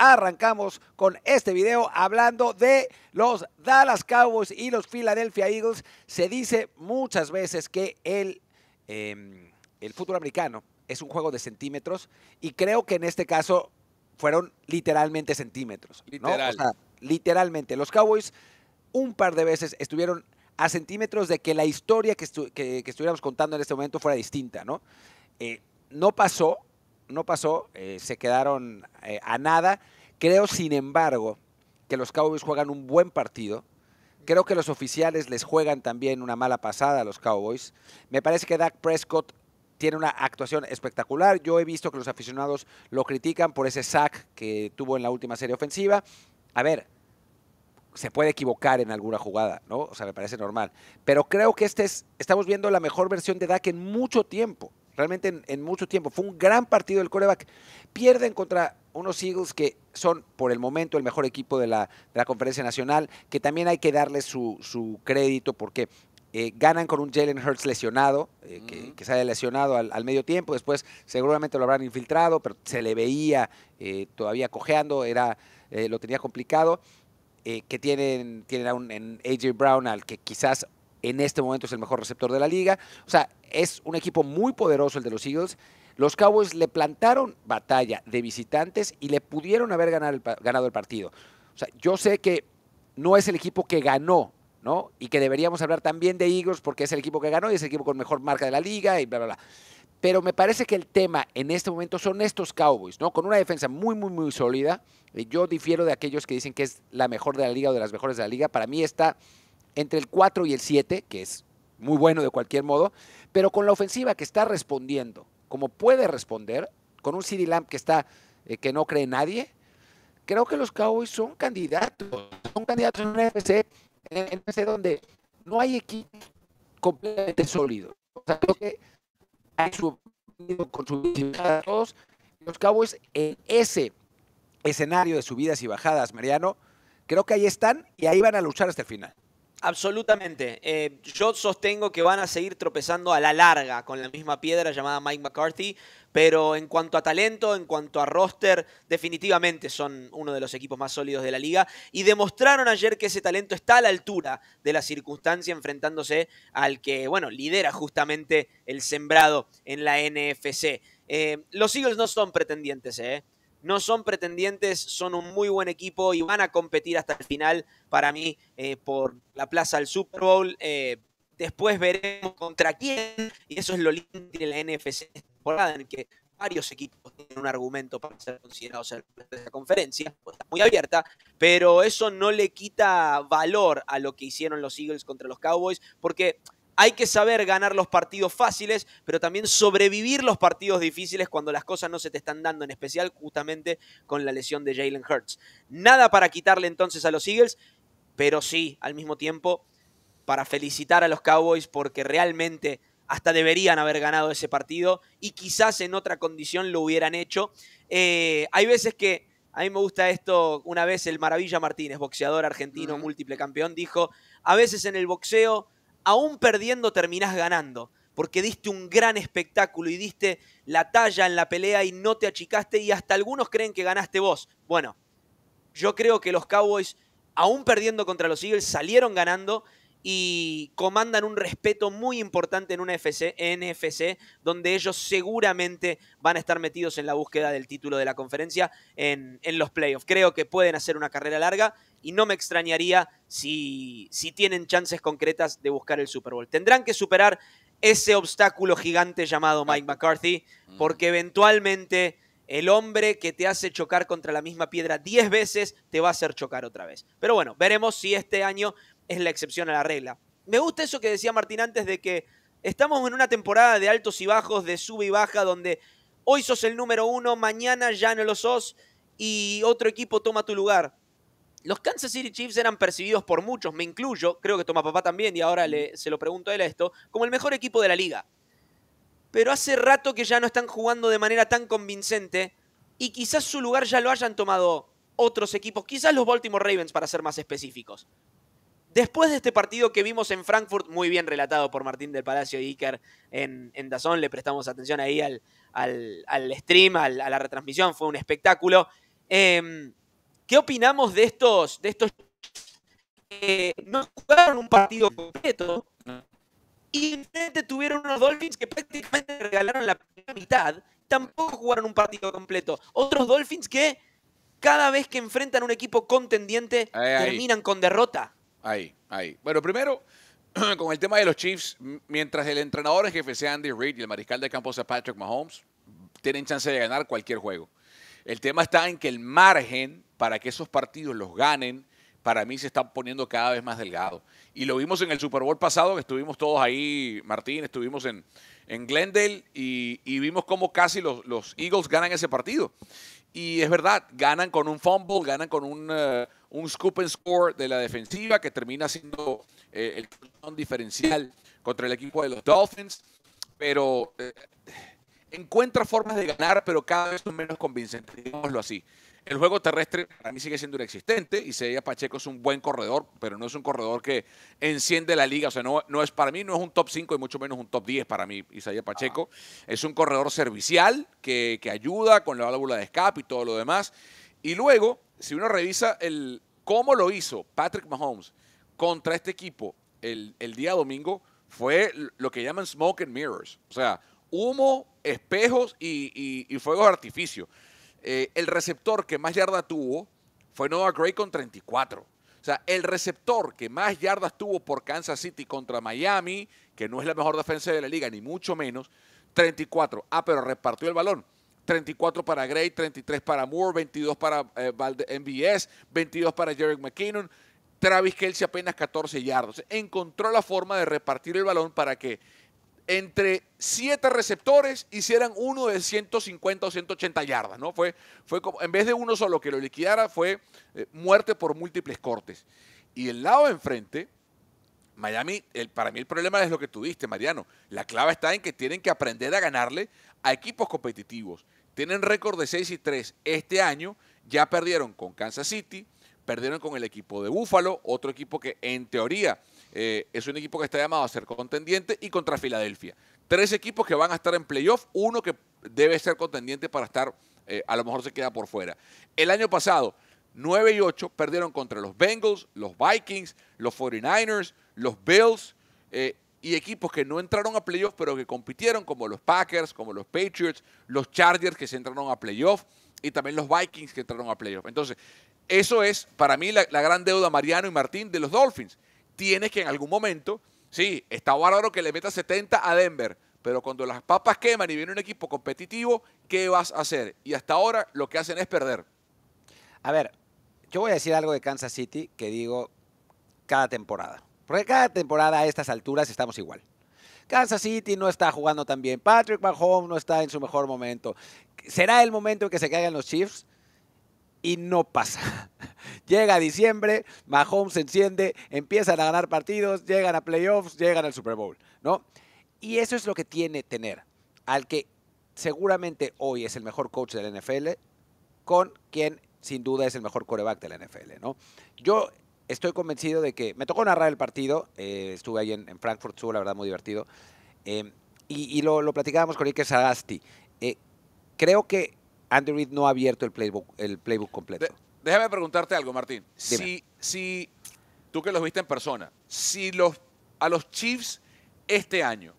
arrancamos con este video hablando de los Dallas Cowboys y los Philadelphia Eagles. Se dice muchas veces que el, em, el fútbol americano es un juego de centímetros y creo que en este caso fueron literalmente centímetros. literalmente. Los Cowboys un par de veces estuvieron a centímetros de que la historia que, estuviéramos contando en este momento fuera distinta, ¿no? Eh, no pasó, no pasó, eh, se quedaron eh, a nada. Creo, sin embargo, que los Cowboys juegan un buen partido. Creo que los oficiales les juegan también una mala pasada a los Cowboys. Me parece que Dak Prescott tiene una actuación espectacular. Yo he visto que los aficionados lo critican por ese sack que tuvo en la última serie ofensiva. A ver, se puede equivocar en alguna jugada, ¿no? O sea, me parece normal. Pero creo que este es, estamos viendo la mejor versión de Dak en mucho tiempo realmente en, mucho tiempo. Fue un gran partido del coreback. Pierden contra unos Eagles que son por el momento el mejor equipo de la, Conferencia Nacional, que también hay que darle su, crédito porque eh, ganan con un Jalen Hurts lesionado, eh, que, se haya lesionado al, medio tiempo, después seguramente lo habrán infiltrado, pero se le veía eh, todavía cojeando, era, lo tenía complicado, que tienen, tienen a un en AJ Brown al que quizás en este momento es el mejor receptor de la liga. O sea, es un equipo muy poderoso el de los Eagles. Los Cowboys le plantaron batalla de visitantes y le pudieron haber ganado el, partido. O sea, yo sé que no es el equipo que ganó, ¿no? Y que deberíamos hablar también de Eagles porque es el equipo que ganó y es el equipo con mejor marca de la liga y bla, bla, bla. Pero me parece que el tema en este momento son estos Cowboys, ¿no? Con una defensa muy, muy, muy sólida. Eh, yo difiero de aquellos que dicen que es la mejor de la liga o de las mejores de la liga. Para mí está entre el 4 y el 7, que es muy bueno de cualquier modo, pero con la ofensiva que está respondiendo, como puede responder, con un CD Lamp que está eh, que no cree nadie, creo que los Cowboys son candidatos, son candidatos en un NFC, en NFC donde no hay equipo completamente sólido. O sea, creo que hay su, con sus todos los Cowboys en ese escenario de subidas y bajadas, Mariano, creo que ahí están y ahí van a luchar hasta el final. Absolutamente. Eh, yo sostengo que van a seguir tropezando a la larga con la misma piedra llamada Mike McCarthy, pero en cuanto a talento, en cuanto a roster, definitivamente son uno de los equipos más sólidos de la liga y demostraron ayer que ese talento está a la altura de la circunstancia enfrentándose al que, bueno, lidera justamente el sembrado en la NFC. Eh, los Eagles no son pretendientes, ¿eh? no son pretendientes, son un muy buen equipo y van a competir hasta el final para mí eh, por la plaza del Super Bowl. Eh, después veremos contra quién y eso es lo lindo de la NFC temporada en que varios equipos tienen un argumento para ser considerados en la conferencia, pues está muy abierta, pero eso no le quita valor a lo que hicieron los Eagles contra los Cowboys, porque hay que saber ganar los partidos fáciles, pero también sobrevivir los partidos difíciles cuando las cosas no se te están dando, en especial justamente con la lesión de Jalen Hurts. Nada para quitarle entonces a los Eagles, pero sí, al mismo tiempo, para felicitar a los Cowboys porque realmente hasta deberían haber ganado ese partido y quizás en otra condición lo hubieran hecho. Eh, hay veces que a mí me gusta esto, una vez el Maravilla Martínez, boxeador argentino, múltiple campeón, dijo, a veces en el boxeo aún perdiendo terminás ganando, porque diste un gran espectáculo y diste la talla en la pelea y no te achicaste y hasta algunos creen que ganaste vos. Bueno, yo creo que los Cowboys, aún perdiendo contra los Eagles, salieron ganando y comandan un respeto muy importante en una NFC, donde ellos seguramente van a estar metidos en la búsqueda del título de la conferencia en, en los playoffs. Creo que pueden hacer una carrera larga, y no me extrañaría si, si tienen chances concretas de buscar el Super Bowl. Tendrán que superar ese obstáculo gigante llamado Mike McCarthy, mm. porque eventualmente el hombre que te hace chocar contra la misma piedra 10 veces te va a hacer chocar otra vez. Pero bueno, veremos si este año es la excepción a la regla. Me gusta eso que decía Martín antes de que estamos en una temporada de altos y bajos, de sub y baja, donde hoy sos el número uno, mañana ya no lo sos y otro equipo toma tu lugar los Kansas City Chiefs eran percibidos por muchos, me incluyo, creo que toma papá también, y ahora mm. se lo pregunto a él esto, como el mejor equipo de la liga. Pero hace rato que ya no están jugando de manera tan convincente y quizás su lugar ya lo hayan tomado otros equipos, quizás los Baltimore Ravens para ser más específicos. Después de este partido que vimos en Frankfurt, muy bien relatado por Martín del Palacio y Iker en, en Dazón, le prestamos atención ahí al, al, stream, a la retransmisión, fue un espectáculo. Em, ¿Qué opinamos de estos, de estos que no jugaron un partido completo y tuvieron unos Dolphins que prácticamente regalaron la mitad, tampoco jugaron un partido completo. Otros Dolphins que cada vez que enfrentan un equipo contendiente terminan con derrota. Ahí, ahí. Bueno, primero, con el tema de los Chiefs, mientras el entrenador en jefe sea Andy Reid y el mariscal de campo sea Patrick Mahomes, tienen chance de ganar cualquier juego. El tema está en que el margen para que esos partidos los ganen, para mí se está poniendo cada vez más delgado. Y lo vimos en el Super Bowl pasado, que estuvimos todos ahí, Martín, estuvimos en, en Glendale y, vimos cómo casi los, los, Eagles ganan ese partido. Y es verdad, ganan con un fumble, ganan con un, eh, scoop and score de la defensiva que termina siendo eh, el diferencial contra el equipo de los Dolphins. Pero eh, encuentra formas de ganar, pero cada vez son menos convincentes, digámoslo así. El juego terrestre para mí sigue siendo inexistente y Isaiah Pacheco es un buen corredor, pero no es un corredor que enciende la liga. O sea, no, es para mí, no es un top 5 y mucho menos un top 10 para mí, Isaiah Pacheco. Ah. Es un corredor servicial que, ayuda con la válvula de escape y todo lo demás. Y luego, si uno revisa el cómo lo hizo Patrick Mahomes contra este equipo el, el día domingo, fue lo que llaman smoke and mirrors. O sea, humo, espejos y, fuegos de artificio. Eh, el receptor que más yardas tuvo fue Noah Gray con 34. O sea, el receptor que más yardas tuvo por Kansas City contra Miami, que no es la mejor defensa de la liga, ni mucho menos, 34. Ah, pero repartió el balón. 34 para Gray, 33 para Moore, 22 para eh, MBS, 22 para Jerry McKinnon. Travis Kelsey apenas 14 yardas. Encontró la forma de repartir el balón para que entre siete receptores hicieran uno de 150 o 180 yardas, ¿no? Fue, fue como, en vez de uno solo que lo liquidara, fue eh, muerte por múltiples cortes. Y el lado enfrente, Miami, el, para mí el problema es lo que tuviste, Mariano. La clave está en que tienen que aprender a ganarle a equipos competitivos. Tienen récord de 6 y 3 este año, ya perdieron con Kansas City, perdieron con el equipo de Buffalo, otro equipo que en teoría eh, es un equipo que está llamado a ser contendiente y contra Filadelfia. Tres equipos que van a estar en playoff, uno que debe ser contendiente para estar, eh, a lo mejor se queda por fuera. El año pasado, 9 y 8 perdieron contra los Bengals, los Vikings, los 49ers, los Bills eh, y equipos que no entraron a playoff pero que compitieron como los Packers, como los Patriots, los Chargers que se entraron a playoff y también los Vikings que entraron a playoff. Entonces, eso es para mí la, la gran deuda Mariano y Martín de los Dolphins tienes que en algún momento, sí, está bárbaro que le meta 70 a Denver, pero cuando las papas queman y viene un equipo competitivo, ¿qué vas a hacer? Y hasta ahora lo que hacen es perder. A ver, yo voy a decir algo de Kansas City que digo cada temporada. Porque cada temporada a estas alturas estamos igual. Kansas City no está jugando tan bien. Patrick Mahomes no está en su mejor momento. Será el momento en que se caigan los Chiefs y no pasa. Llega diciembre, Mahomes se enciende, empiezan a ganar partidos, llegan a playoffs, llegan al Super Bowl, ¿no? Y eso es lo que tiene tener al que seguramente hoy es el mejor coach del NFL con quien sin duda es el mejor coreback del NFL, ¿no? Yo estoy convencido de que me tocó narrar el partido, eh, estuve ahí en, Frankfurt, estuvo la verdad muy divertido, eh, y, lo, platicábamos con Iker Sagasti. Eh, creo que Andrew Reid no ha abierto el playbook, el playbook completo. Déjame preguntarte algo, Martín. Si, tú que los viste en persona, si los, a los Chiefs este año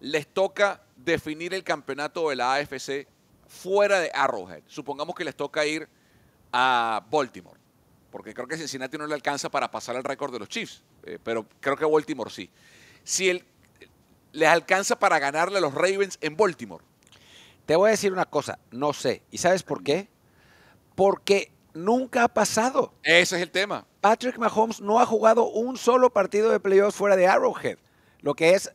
les toca definir el campeonato de la AFC fuera de Arrowhead, supongamos que les toca ir a Baltimore, porque creo que Cincinnati no le alcanza para pasar el récord de los Chiefs, eh, pero creo que Baltimore sí. Si les alcanza para ganarle a los Ravens en Baltimore. Te voy a decir una cosa, no sé. ¿Y sabes por qué? Porque nunca ha pasado. Ese es el tema. Patrick Mahomes no ha jugado un solo partido de playoffs fuera de Arrowhead, lo que es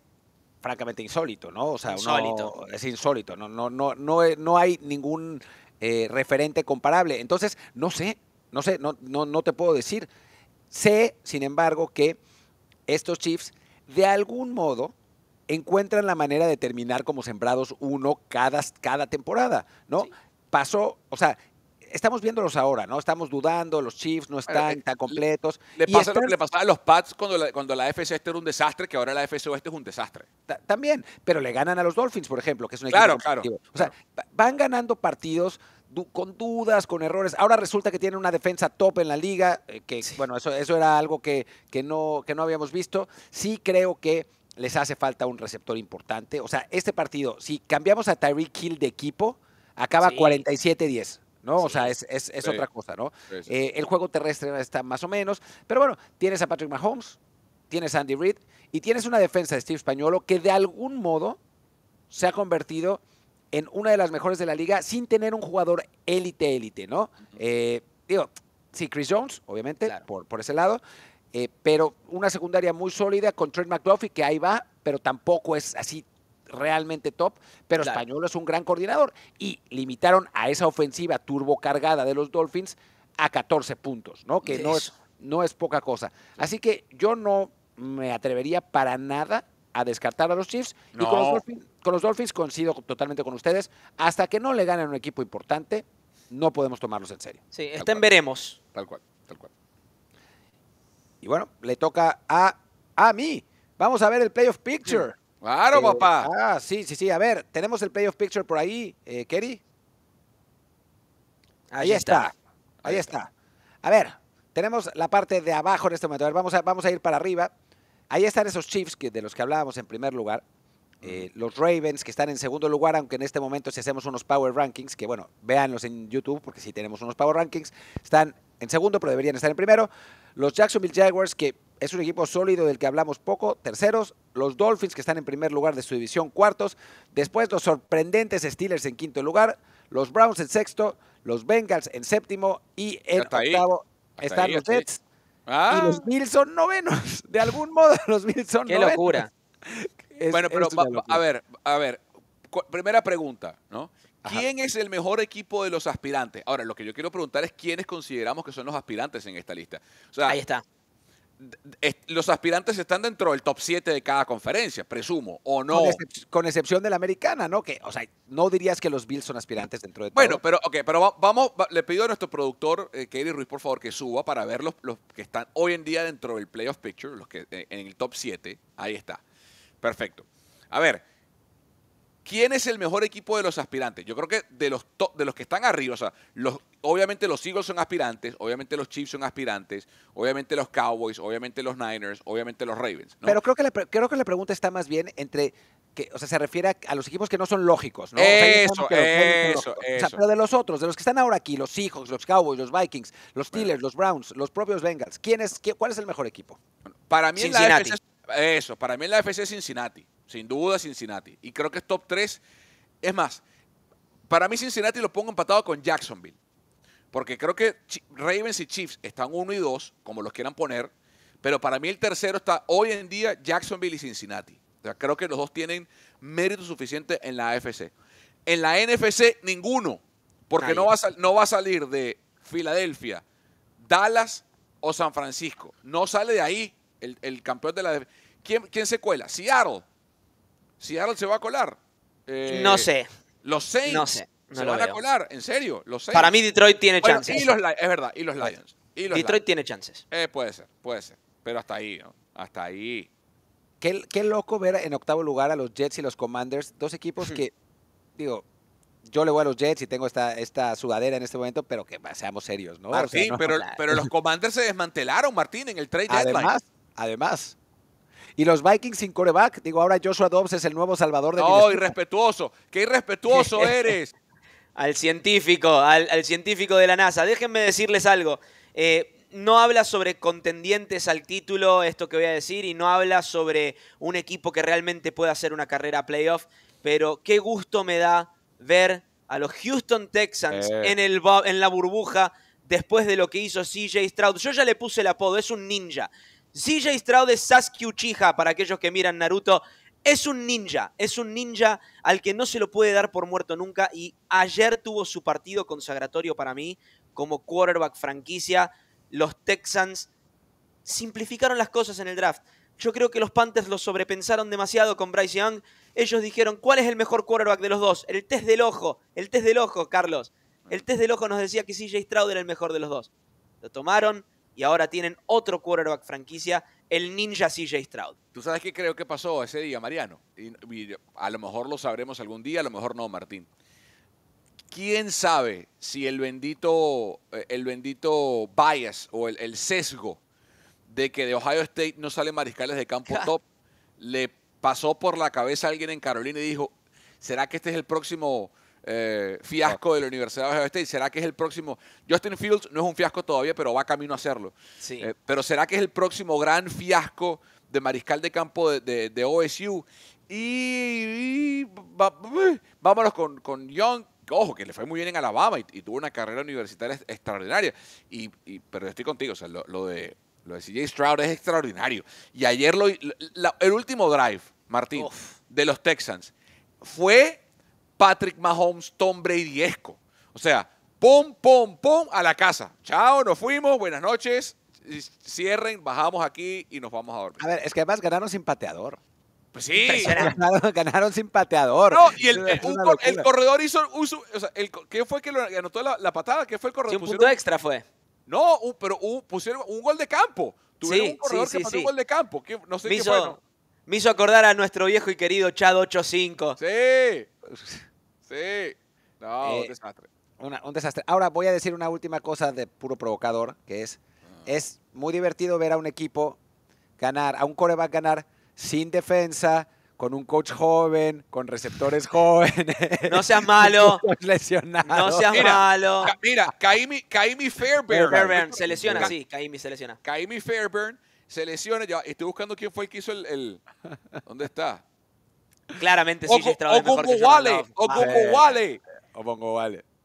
francamente insólito, ¿no? O sea, insólito. es insólito, no, no, no, no, eh, no hay ningún eh, referente comparable. Entonces, no sé, no sé, no, no, no te puedo decir. Sé, sin embargo, que estos Chiefs, de algún modo, encuentran la manera de terminar como sembrados uno cada, cada temporada, ¿no? Pasó, o sea, estamos viéndolos ahora, ¿no? Estamos dudando, los Chiefs no están eh, tan completos. Le, le le pasaba a los Pats cuando la, cuando FC este era un desastre, que ahora la FC Oeste es un desastre. también, pero le ganan a los Dolphins, por ejemplo, que es un equipo claro. O sea, van ganando partidos con dudas, con errores. Ahora resulta que tienen una defensa top en la liga, eh, que bueno, eso, eso era algo que, que, no, que no habíamos visto. Sí creo que les hace falta un receptor importante. O sea, este partido, si cambiamos a Tyreek Hill de equipo, acaba 47-10. ¿no? o sea, es, es, otra cosa, ¿no? Eh, el juego terrestre está más o menos, pero bueno, tienes a Patrick Mahomes, tienes a Andy Reid y tienes una defensa de Steve Españolo que de algún modo se ha convertido en una de las mejores de la liga sin tener un jugador élite, élite, ¿no? Eh, digo, sí, Chris Jones, obviamente, por, por ese lado, eh, pero una secundaria muy sólida con Trent McDuffie que ahí va, pero tampoco es así realmente top, pero Español es un gran coordinador. Y limitaron a esa ofensiva turbocargada de los Dolphins a 14 puntos, ¿no? Que no es, no es poca cosa. Así que yo no me atrevería para nada a descartar a los Chiefs. Y con los, Dolphins, coincido totalmente con ustedes. Hasta que no le ganen un equipo importante, no podemos tomarlos en serio. Sí, estén veremos. Tal cual, tal cual. Y bueno, le toca a, a mí. Vamos a ver el playoff picture. Claro, eh, papá. Ah, sí, sí, sí. A ver, tenemos el playoff picture por ahí, eh, Kerry. Ahí, está. Ahí, está. A ver, tenemos la parte de abajo en este momento. A ver, vamos a, vamos a ir para arriba. Ahí están esos Chiefs que, de los que hablábamos en primer lugar. Eh, los Ravens, que están en segundo lugar, aunque en este momento si hacemos unos Power Rankings, que bueno, véanlos en YouTube, porque si tenemos unos Power Rankings, están en segundo, pero deberían estar en primero. Los Jacksonville Jaguars, que es un equipo sólido del que hablamos poco. Terceros, los Dolphins, que están en primer lugar de su división, cuartos. Después, los sorprendentes Steelers en quinto lugar, los Browns en sexto, los Bengals en séptimo y el octavo están los Jets. Y ah. los Bills son novenos. De algún modo, los Bills son novenos. Qué locura. bueno, pero a ver, a ver. Primera pregunta, ¿no? ¿Quién es el mejor equipo de los aspirantes? Ahora, lo que yo quiero preguntar es quiénes consideramos que son los aspirantes en esta lista. Ahí está los aspirantes están dentro del top 7 de cada conferencia, presumo, o no. Con, excepción de la americana, ¿no? Que, o sea, no dirías que los Bills son aspirantes dentro de Bueno, pero, ok, pero vamos, le pido a nuestro productor, eh, Katie Ruiz, por favor, que suba para ver los, que están hoy en día dentro del playoff picture, los que eh, en el top 7. Ahí está. Perfecto. A ver, ¿Quién es el mejor equipo de los aspirantes? Yo creo que de los, de los que están arriba, o sea, obviamente los Eagles son aspirantes, obviamente los Chiefs son aspirantes, obviamente los Cowboys, obviamente los Niners, obviamente los Ravens. Pero creo que, la, creo que la pregunta está más bien entre, que, o sea, se refiere a, los equipos que no son lógicos, ¿no? Eso, eso, pero de los otros, de los que están ahora aquí, los Seahawks, los Cowboys, los Vikings, los Steelers, los Browns, los propios Bengals, ¿quién es, ¿cuál es el mejor equipo? para mí Cincinnati. en la eso, para mí en la FC Cincinnati. Sin duda, Cincinnati. Y creo que es top 3. Es más, para mí Cincinnati lo pongo empatado con Jacksonville. Porque creo que Ravens y Chiefs están 1 y 2, como los quieran poner. Pero para mí el tercero está hoy en día Jacksonville y Cincinnati. O sea, creo que los dos tienen mérito suficiente en la AFC. En la NFC, ninguno. Porque no va, a no va a salir de Filadelfia, Dallas o San Francisco. No sale de ahí el, el campeón de la... ¿Quién, ¿Quién se cuela? Seattle. Seattle se va a colar. Eh, no sé. Los Saints no sé. se van a colar, en serio. Los Saints. Para mí Detroit tiene chances. Y los, es verdad, y los Lions. Detroit tiene chances. Eh, puede ser, puede ser. Pero hasta ahí, ¿no? Hasta ahí. Qué, loco ver en octavo lugar a los Jets y los Commanders, dos equipos hmm. que, digo, yo le voy a los Jets y tengo esta, esta sudadera en este momento, pero que seamos serios, ¿no? Ah, sí, pero, pero los Commanders se desmantelaron, Martín, en el trade además, Además, y los Vikings sin coreback, digo, ahora Joshua Dobbs es el nuevo salvador de ¡Oh, irrespetuoso, qué irrespetuoso eres. al científico, al, científico de la NASA. Déjenme decirles algo. Eh, no habla sobre contendientes al título, esto que voy a decir, y no habla sobre un equipo que realmente pueda hacer una carrera playoff, pero qué gusto me da ver a los Houston Texans eh. en, en la burbuja después de lo que hizo CJ Stroud. Yo ya le puse el apodo, es un ninja. CJ Stroud es Sasuke Uchiha, para aquellos que miran Naruto. Es un ninja, es un ninja al que no se lo puede dar por muerto nunca y ayer tuvo su partido consagratorio para mí como quarterback franquicia. Los Texans simplificaron las cosas en el draft. Yo creo que los Panthers lo sobrepensaron demasiado con Bryce Young. Ellos dijeron, ¿cuál es el mejor quarterback de los dos? El test del ojo, el test del ojo, Carlos. El test del ojo nos decía que CJ Stroud era el mejor de los dos. Lo tomaron, y ahora tienen otro quarterback franquicia, el ninja CJ Stroud. ¿Tú sabes qué creo que pasó ese día, Mariano? Y, a lo mejor lo sabremos algún día, a lo mejor no, Martín. ¿Quién sabe si el bendito, eh, el bendito bias o el, el sesgo de que de Ohio State no salen mariscales de campo top le pasó por la cabeza a alguien en Carolina y dijo, ¿será que este es el próximo eh, fiasco de la Universidad de Ohio State. ¿Será que es el próximo? Justin Fields no es un fiasco todavía, pero va camino a hacerlo eh, pero ¿será que es el próximo gran fiasco de mariscal de campo de, de, OSU? Y, eh, vámonos con, con Young. Ojo, que le fue muy bien en Alabama y, tuvo una carrera universitaria extraordinaria. Y, pero estoy contigo, o sea, lo, de lo de CJ Stroud es extraordinario. Y ayer el último drive, Martín, de los Texans fue Patrick Mahomes, Tom Brady esco. O sea, pum, pum, pum a la casa. Chao, nos fuimos, buenas noches. Cierren, bajamos aquí y nos vamos a dormir. A ver, es que además ganaron sin pateador. Pues sí. Ganaron, sin pateador. No, y el, corredor hizo ¿Qué fue que anotó la, patada? ¿Qué fue el corredor? Sí, un punto extra fue. No, pero pusieron un gol de campo. Tuvieron un corredor que un gol de campo. no sé qué hizo, fue, Me hizo acordar a nuestro viejo y querido Chad 85. Sí. Sí. Eh, un desastre. Ahora voy a decir una última cosa de puro provocador, que es, ah. es muy divertido ver a un equipo ganar, a un coreback ganar sin defensa, con un coach joven, con receptores jóvenes. No seas malo. no seas malo. mira, Kaimi, Kaimi Fairburn. se lesiona, sí, Kaimi se lesiona. Kaimi Fairburn se lesiona. Ya, estoy buscando quién fue el que hizo el... ¿Dónde está? Claramente sí, es mejor que Wale. Ogunbo Wale.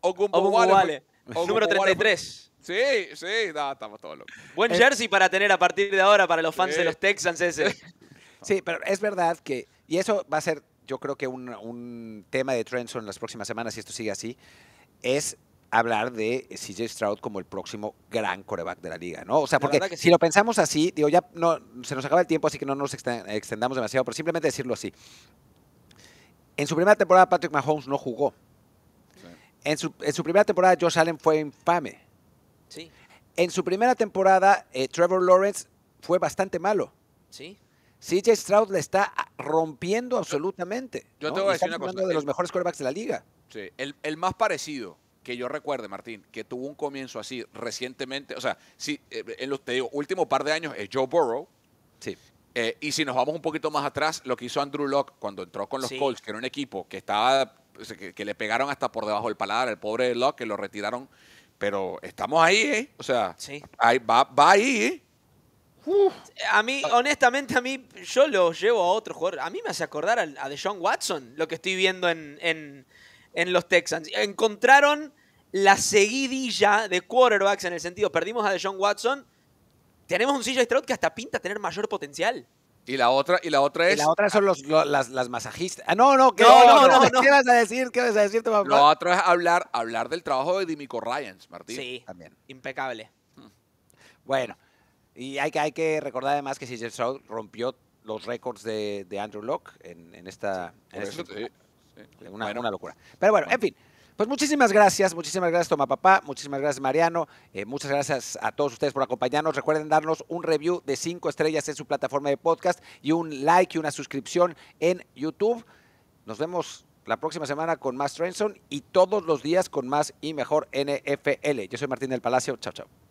Guale Wale. Número 33. Sí, sí, estamos todos Buen eh, jersey para tener a partir de ahora para los fans de los Texans ese. Sí, pero es verdad que, y eso va a ser, yo creo que un, tema de Trenson en las próximas semanas, si esto sigue así, es hablar de CJ Stroud como el próximo gran coreback de la liga, ¿no? O sea, porque si lo pensamos así, digo, ya no, se nos acaba el tiempo, así que no nos extendamos demasiado, pero simplemente decirlo así. En su primera temporada Patrick Mahomes no jugó. En, su, primera temporada Josh Allen fue infame. Sí. En su primera temporada eh, Trevor Lawrence fue bastante malo. Sí. CJ Stroud le está rompiendo absolutamente. Yo te voy a decir una cosa. de los mejores quarterbacks de la liga. Sí, el, más parecido que yo recuerde, Martín, que tuvo un comienzo así recientemente, o sea, sí, eh, en los te digo, último par de años es Joe Burrow. Sí. Eh, y si nos vamos un poquito más atrás, lo que hizo Andrew Locke cuando entró con los Colts, que era un equipo que estaba que, le pegaron hasta por debajo del paladar, el pobre Locke, que lo retiraron. Pero estamos ahí, ¿eh? O sea, ahí, va, va, ahí, ¿eh? A mí, ah. honestamente, a mí, yo lo llevo a otro jugador. A mí me hace acordar a, a Watson, lo que estoy viendo en, los Texans. Encontraron la seguidilla de quarterbacks en el sentido, perdimos a Deshaun Watson, tenemos un CJ Stroud que hasta pinta tener mayor potencial. Y la otra, y la otra es. la otra son las, masajistas. Ah, no, no, ¿qué, no, no, ¿Qué vas a decir? ¿Qué vas a decir? Papá? Lo otro es hablar, hablar del trabajo de Dimico Ryans, Martín. Sí, también. Impecable. Bueno, y hay que, hay que recordar además que CJ Stroud rompió los récords de, Andrew Locke en, en esta. en Una, locura. Pero bueno. en fin. Pues muchísimas gracias, muchísimas gracias Toma Papá, muchísimas gracias Mariano, eh, muchas gracias a todos ustedes por acompañarnos. Recuerden darnos un review de cinco estrellas en su plataforma de podcast y un like y una suscripción en YouTube. Nos vemos la próxima semana con más Trenson y todos los días con más y mejor NFL. Yo soy Martín del Palacio, chao chao.